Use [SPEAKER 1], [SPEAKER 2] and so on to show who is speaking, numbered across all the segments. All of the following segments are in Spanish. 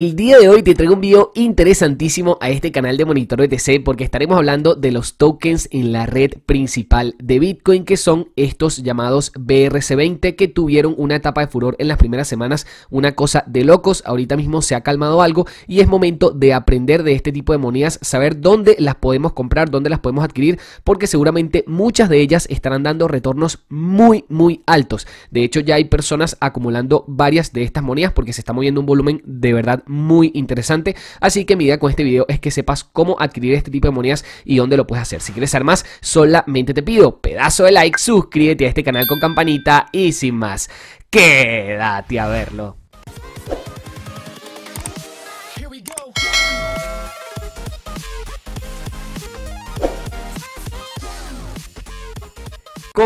[SPEAKER 1] El día de hoy te traigo un video interesantísimo a este canal de Monitor BTC porque estaremos hablando de los tokens en la red principal de Bitcoin que son estos llamados BRC20 que tuvieron una etapa de furor en las primeras semanas, una cosa de locos, ahorita mismo se ha calmado algo y es momento de aprender de este tipo de monedas, saber dónde las podemos comprar, dónde las podemos adquirir porque seguramente muchas de ellas estarán dando retornos muy muy altos. De hecho ya hay personas acumulando varias de estas monedas porque se está moviendo un volumen de verdad muy interesante. Así que mi idea con este video es que sepas cómo adquirir este tipo de monedas y dónde lo puedes hacer. Si quieres saber más, solamente te pido pedazo de like, suscríbete a este canal con campanita y sin más, quédate a verlo.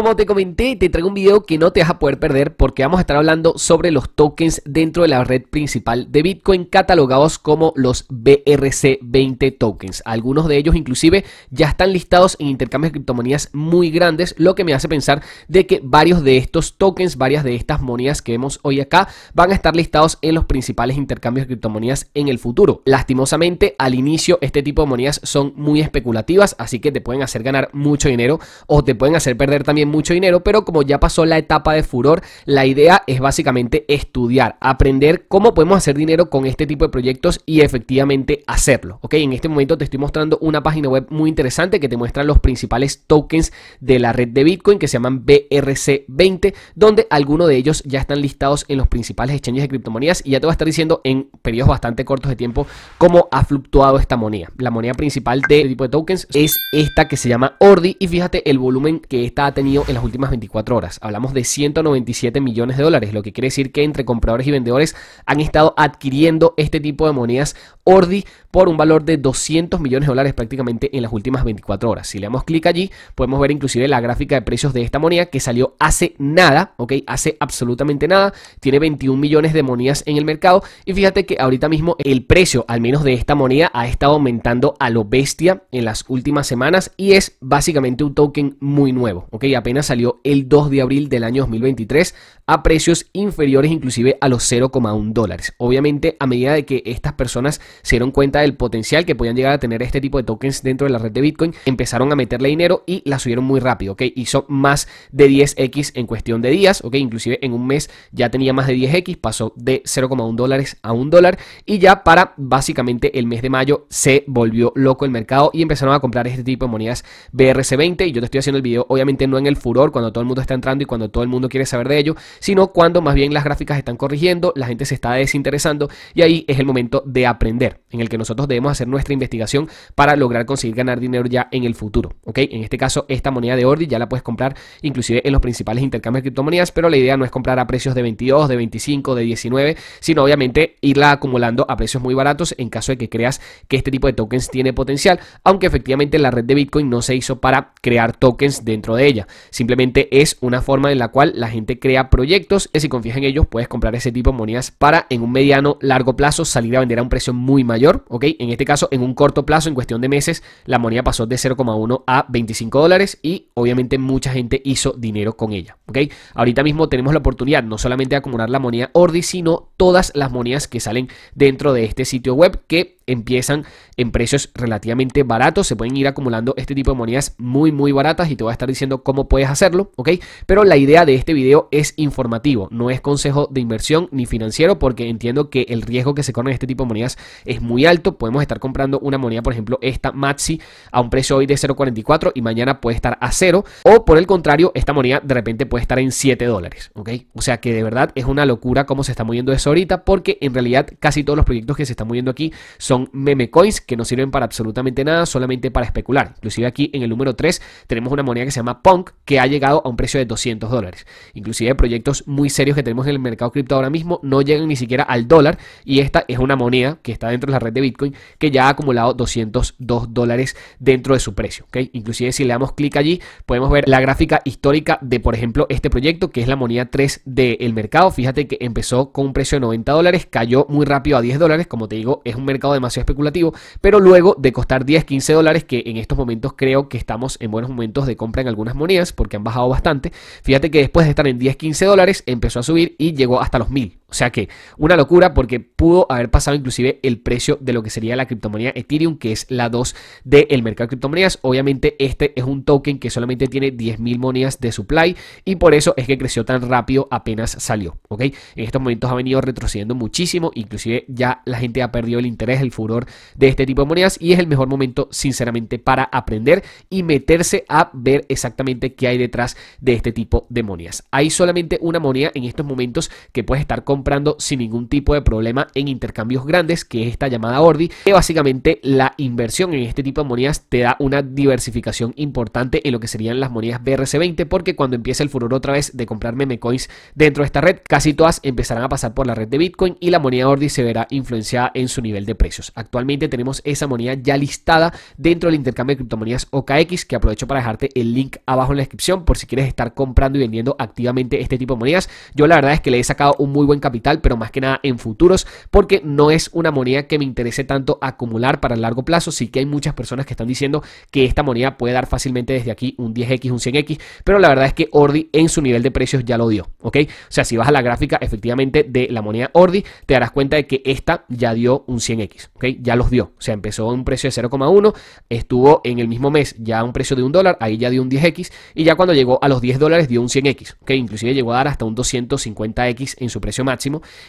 [SPEAKER 1] como te comenté, te traigo un video que no te vas a poder perder porque vamos a estar hablando sobre los tokens dentro de la red principal de Bitcoin catalogados como los BRC20 tokens. Algunos de ellos inclusive ya están listados en intercambios de criptomonedas muy grandes, lo que me hace pensar de que varios de estos tokens, varias de estas monedas que vemos hoy acá, van a estar listados en los principales intercambios de criptomonedas en el futuro. Lastimosamente, al inicio este tipo de monedas son muy especulativas, así que te pueden hacer ganar mucho dinero o te pueden hacer perder también mucho dinero, pero como ya pasó la etapa de furor, la idea es básicamente estudiar, aprender cómo podemos hacer dinero con este tipo de proyectos y efectivamente hacerlo. Ok, en este momento te estoy mostrando una página web muy interesante que te muestra los principales tokens de la red de Bitcoin que se llaman BRC20, donde algunos de ellos ya están listados en los principales exchanges de criptomonedas y ya te va a estar diciendo en periodos bastante cortos de tiempo cómo ha fluctuado esta moneda. La moneda principal de este tipo de tokens es esta que se llama Ordi y fíjate el volumen que está ha tenido en las últimas 24 horas. Hablamos de 197 millones de dólares, lo que quiere decir que entre compradores y vendedores han estado adquiriendo este tipo de monedas Ordi por un valor de 200 millones de dólares prácticamente en las últimas 24 horas. Si le damos clic allí, podemos ver inclusive la gráfica de precios de esta moneda que salió hace nada, ¿ok? Hace absolutamente nada. Tiene 21 millones de monedas en el mercado y fíjate que ahorita mismo el precio, al menos de esta moneda, ha estado aumentando a lo bestia en las últimas semanas y es básicamente un token muy nuevo, ¿ok? apenas salió el 2 de abril del año 2023 a precios inferiores inclusive a los 0,1 dólares. Obviamente a medida de que estas personas se dieron cuenta del potencial que podían llegar a tener este tipo de tokens dentro de la red de Bitcoin, empezaron a meterle dinero y la subieron muy rápido, que Hizo más de 10x en cuestión de días, ¿ok? Inclusive en un mes ya tenía más de 10x, pasó de 0,1 dólares a un dólar y ya para básicamente el mes de mayo se volvió loco el mercado y empezaron a comprar este tipo de monedas BRC20 y yo te estoy haciendo el video obviamente no el furor, cuando todo el mundo está entrando y cuando todo el mundo quiere saber de ello, sino cuando más bien las gráficas están corrigiendo, la gente se está desinteresando y ahí es el momento de aprender, en el que nosotros debemos hacer nuestra investigación para lograr conseguir ganar dinero ya en el futuro. ¿ok? En este caso, esta moneda de Ordi ya la puedes comprar inclusive en los principales intercambios de criptomonedas, pero la idea no es comprar a precios de 22, de 25, de 19, sino obviamente irla acumulando a precios muy baratos en caso de que creas que este tipo de tokens tiene potencial, aunque efectivamente la red de Bitcoin no se hizo para crear tokens dentro de ella. Simplemente es una forma en la cual la gente crea proyectos y si confías en ellos puedes comprar ese tipo de monedas para en un mediano largo plazo salir a vender a un precio muy mayor, ¿ok? En este caso, en un corto plazo, en cuestión de meses, la moneda pasó de 0,1 a 25 dólares y obviamente mucha gente hizo dinero con ella, ¿ok? Ahorita mismo tenemos la oportunidad no solamente de acumular la moneda Ordi, sino todas las monedas que salen dentro de este sitio web que empiezan en precios relativamente baratos. Se pueden ir acumulando este tipo de monedas muy, muy baratas y te voy a estar diciendo cómo puedes hacerlo, ¿ok? Pero la idea de este video es informativo, no es consejo de inversión ni financiero porque entiendo que el riesgo que se corre en este tipo de monedas es muy alto. Podemos estar comprando una moneda, por ejemplo, esta Maxi a un precio hoy de 0.44 y mañana puede estar a cero. O por el contrario, esta moneda de repente puede estar en 7 dólares, ¿ok? O sea que de verdad es una locura cómo se está moviendo eso ahorita porque en realidad casi todos los proyectos que se están moviendo aquí son son meme coins que no sirven para absolutamente nada, solamente para especular. Inclusive aquí en el número 3 tenemos una moneda que se llama Punk que ha llegado a un precio de 200 dólares. Inclusive proyectos muy serios que tenemos en el mercado cripto ahora mismo no llegan ni siquiera al dólar y esta es una moneda que está dentro de la red de Bitcoin que ya ha acumulado 202 dólares dentro de su precio. ¿okay? Inclusive si le damos clic allí podemos ver la gráfica histórica de por ejemplo este proyecto que es la moneda 3 del mercado. Fíjate que empezó con un precio de 90 dólares, cayó muy rápido a 10 dólares. Como te digo, es un mercado de demasiado especulativo, pero luego de costar 10, 15 dólares, que en estos momentos creo que estamos en buenos momentos de compra en algunas monedas porque han bajado bastante, fíjate que después de estar en 10, 15 dólares empezó a subir y llegó hasta los 1000. O sea que una locura porque pudo haber pasado inclusive el precio de lo que sería la criptomoneda Ethereum, que es la 2 del mercado de criptomonedas. Obviamente este es un token que solamente tiene 10.000 monedas de supply y por eso es que creció tan rápido apenas salió. En estos momentos ha venido retrocediendo muchísimo, inclusive ya la gente ha perdido el interés, el furor de este tipo de monedas y es el mejor momento sinceramente para aprender y meterse a ver exactamente qué hay detrás de este tipo de monedas. Hay solamente una moneda en estos momentos que puedes estar comprando sin ningún tipo de problema en intercambios grandes, que es esta llamada Ordi, que básicamente la inversión en este tipo de monedas te da una diversificación importante en lo que serían las monedas BRC20, porque cuando empiece el furor otra vez de comprar coins dentro de esta red, casi todas empezarán a pasar por la red de Bitcoin y la moneda Ordi se verá influenciada en su nivel de precios. Actualmente tenemos esa moneda ya listada dentro del intercambio de criptomonedas OKX, que aprovecho para dejarte el link abajo en la descripción por si quieres estar comprando y vendiendo activamente este tipo de monedas. Yo la verdad es que le he sacado un muy buen capital pero más que nada en futuros, porque no es una moneda que me interese tanto acumular para el largo plazo. Sí que hay muchas personas que están diciendo que esta moneda puede dar fácilmente desde aquí un 10x, un 100x, pero la verdad es que Ordi en su nivel de precios ya lo dio, ¿ok? O sea, si vas a la gráfica efectivamente de la moneda Ordi, te darás cuenta de que esta ya dio un 100x, ¿ok? Ya los dio. O sea, empezó a un precio de 0,1, estuvo en el mismo mes ya a un precio de un dólar, ahí ya dio un 10x, y ya cuando llegó a los 10 dólares dio un 100x, ¿ok? Inclusive llegó a dar hasta un 250x en su precio máximo.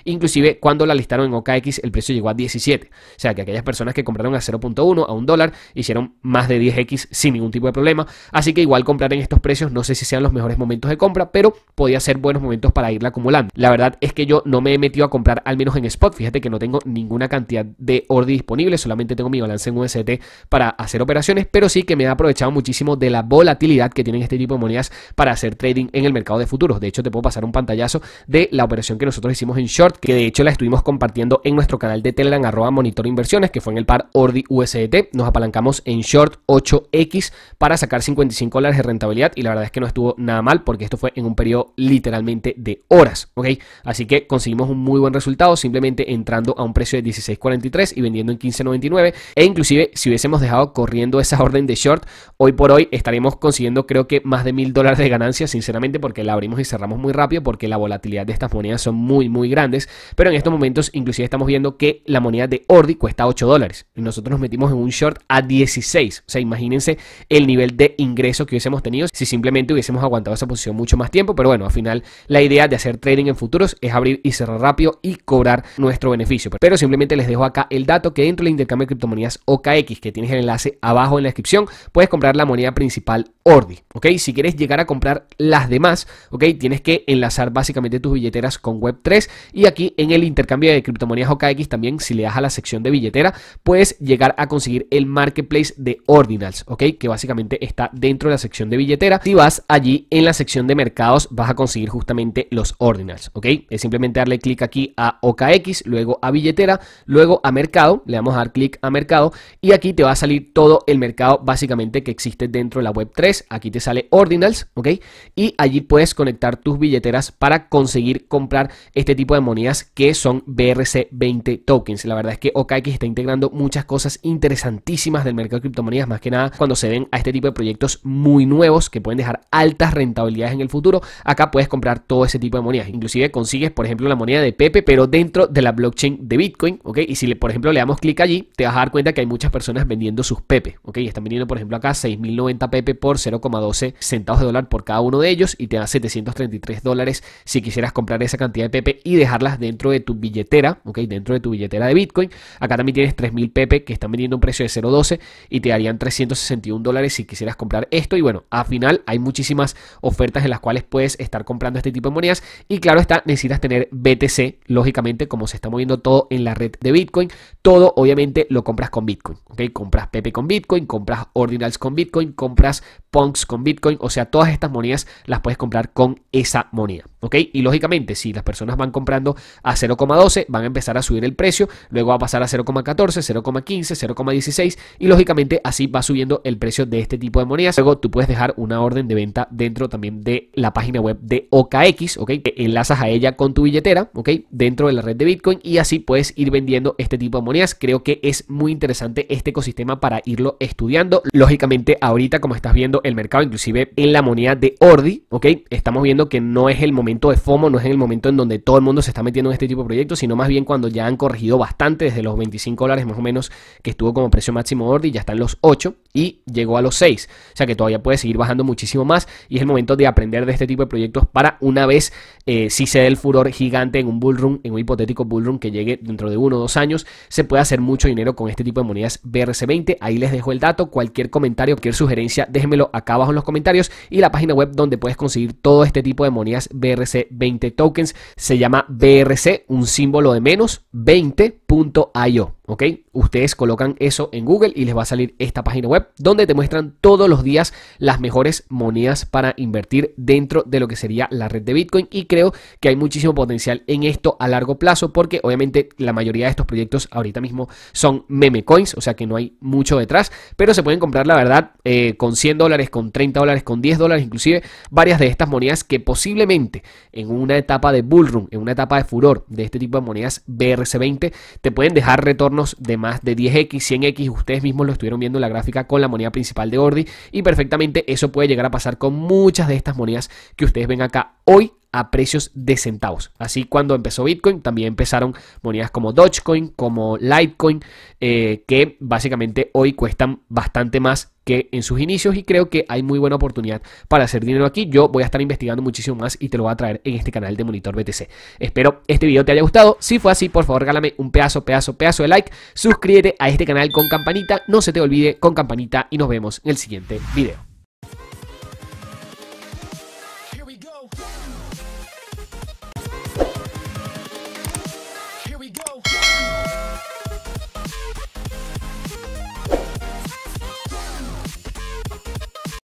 [SPEAKER 1] Inclusive cuando la listaron en OKX el precio llegó a 17. O sea que aquellas personas que compraron a 0.1, a un dólar, hicieron más de 10X sin ningún tipo de problema. Así que igual comprar en estos precios no sé si sean los mejores momentos de compra, pero podía ser buenos momentos para irla acumulando. La verdad es que yo no me he metido a comprar al menos en spot. Fíjate que no tengo ninguna cantidad de ordi disponible, solamente tengo mi balance en UST para hacer operaciones, pero sí que me he aprovechado muchísimo de la volatilidad que tienen este tipo de monedas para hacer trading en el mercado de futuros. De hecho, te puedo pasar un pantallazo de la operación que nosotros hicimos en short, que de hecho la estuvimos compartiendo en nuestro canal de Telegram, arroba monitor inversiones, que fue en el par Ordi USDT. Nos apalancamos en short 8X para sacar 55 dólares de rentabilidad y la verdad es que no estuvo nada mal porque esto fue en un periodo literalmente de horas, ¿ok? Así que conseguimos un muy buen resultado simplemente entrando a un precio de 16.43 y vendiendo en 15.99 e inclusive si hubiésemos dejado corriendo esa orden de short, hoy por hoy estaríamos consiguiendo creo que más de mil dólares de ganancia, sinceramente, porque la abrimos y cerramos muy rápido porque la volatilidad de estas monedas son muy muy, grandes. Pero en estos momentos, inclusive estamos viendo que la moneda de Ordi cuesta 8 dólares. Y nosotros nos metimos en un short a 16. O sea, imagínense el nivel de ingreso que hubiésemos tenido si simplemente hubiésemos aguantado esa posición mucho más tiempo. Pero bueno, al final la idea de hacer trading en futuros es abrir y cerrar rápido y cobrar nuestro beneficio. Pero simplemente les dejo acá el dato que dentro del intercambio de criptomonedas OKX, que tienes el enlace abajo en la descripción, puedes comprar la moneda principal Ordi, ¿ok? Si quieres llegar a comprar las demás, ¿ok? Tienes que enlazar básicamente tus billeteras con Web3 y aquí en el intercambio de criptomonedas OKX también si le das a la sección de billetera puedes llegar a conseguir el marketplace de Ordinals, ¿ok? Que básicamente está dentro de la sección de billetera. Si vas allí en la sección de mercados vas a conseguir justamente los Ordinals, ¿ok? Es simplemente darle clic aquí a OKX, luego a billetera, luego a mercado, le vamos a dar clic a mercado y aquí te va a salir todo el mercado básicamente que existe dentro de la Web3 pues aquí te sale ordinals, ¿ok? Y allí puedes conectar tus billeteras para conseguir comprar este tipo de monedas que son BRC20 tokens. La verdad es que OKX está integrando muchas cosas interesantísimas del mercado de criptomonedas, más que nada cuando se ven a este tipo de proyectos muy nuevos que pueden dejar altas rentabilidades en el futuro. Acá puedes comprar todo ese tipo de monedas. Inclusive consigues, por ejemplo, la moneda de Pepe, pero dentro de la blockchain de Bitcoin, ¿ok? Y si, le, por ejemplo, le damos clic allí, te vas a dar cuenta que hay muchas personas vendiendo sus Pepe, ¿ok? Están vendiendo, por ejemplo, acá 6.090 Pepe por 0,12 centavos de dólar por cada uno de ellos y te da 733 dólares si quisieras comprar esa cantidad de Pepe y dejarlas dentro de tu billetera, ¿ok? Dentro de tu billetera de Bitcoin. Acá también tienes 3.000 Pepe que están vendiendo un precio de 0,12 y te darían 361 dólares si quisieras comprar esto. Y bueno, al final hay muchísimas ofertas en las cuales puedes estar comprando este tipo de monedas. Y claro está, necesitas tener BTC, lógicamente, como se está moviendo todo en la red de Bitcoin. Todo, obviamente, lo compras con Bitcoin, Compras Pepe con Bitcoin, compras Ordinals con Bitcoin, compras punks con Bitcoin. O sea, todas estas monedas las puedes comprar con esa moneda. ¿Ok? Y lógicamente, si las personas van comprando a 0,12, van a empezar a subir el precio, luego va a pasar a 0,14, 0,15, 0,16 y lógicamente así va subiendo el precio de este tipo de monedas. Luego tú puedes dejar una orden de venta dentro también de la página web de OKX, ¿ok? enlazas a ella con tu billetera, ¿ok? Dentro de la red de Bitcoin y así puedes ir vendiendo este tipo de monedas. Creo que es muy interesante este ecosistema para irlo estudiando. Lógicamente, ahorita como estás viendo el mercado, inclusive en la moneda de Ordi, ¿ok? Estamos viendo que no es el momento de FOMO, no es en el momento en donde todo el mundo se está metiendo en este tipo de proyectos, sino más bien cuando ya han corregido bastante desde los 25 dólares más o menos que estuvo como precio máximo Ordi, ya está en los 8 y llegó a los 6. O sea que todavía puede seguir bajando muchísimo más y es el momento de aprender de este tipo de proyectos para una vez eh, si se dé el furor gigante en un bullroom, en un hipotético bullroom que llegue dentro de uno o dos años, se puede hacer mucho dinero con este tipo de monedas BRC20. Ahí les dejo el dato. Cualquier comentario, cualquier sugerencia, déjenmelo acá abajo en los comentarios y la página web donde puedes conseguir todo este tipo de monedas brc 20 tokens. Se llama BRC, un símbolo de menos, 20.io. ¿ok? Ustedes colocan eso en Google y les va a salir esta página web donde te muestran todos los días las mejores monedas para invertir dentro de lo que sería la red de Bitcoin y creo que hay muchísimo potencial en esto a largo plazo porque obviamente la mayoría de estos proyectos ahorita mismo son meme coins, o sea que no hay mucho detrás, pero se pueden comprar la verdad eh, con 100 dólares, con 30 dólares, con 10 dólares, inclusive varias de estas monedas que posiblemente en una etapa de bullrun, en una etapa de furor de este tipo de monedas BRC20 te pueden dejar retornos de más de 10x, 100x, ustedes mismos lo estuvieron viendo en la gráfica con la moneda principal de Ordi y perfectamente eso puede llegar a pasar con muchas de estas monedas que ustedes ven acá hoy a precios de centavos. Así cuando empezó Bitcoin también empezaron monedas como Dogecoin, como Litecoin, eh, que básicamente hoy cuestan bastante más que en sus inicios y creo que hay muy buena oportunidad para hacer dinero aquí. Yo voy a estar investigando muchísimo más y te lo voy a traer en este canal de Monitor BTC. Espero este video te haya gustado. Si fue así, por favor, gálame un pedazo, pedazo, pedazo de like. Suscríbete a este canal con campanita. No se te olvide con campanita y nos vemos en el siguiente video.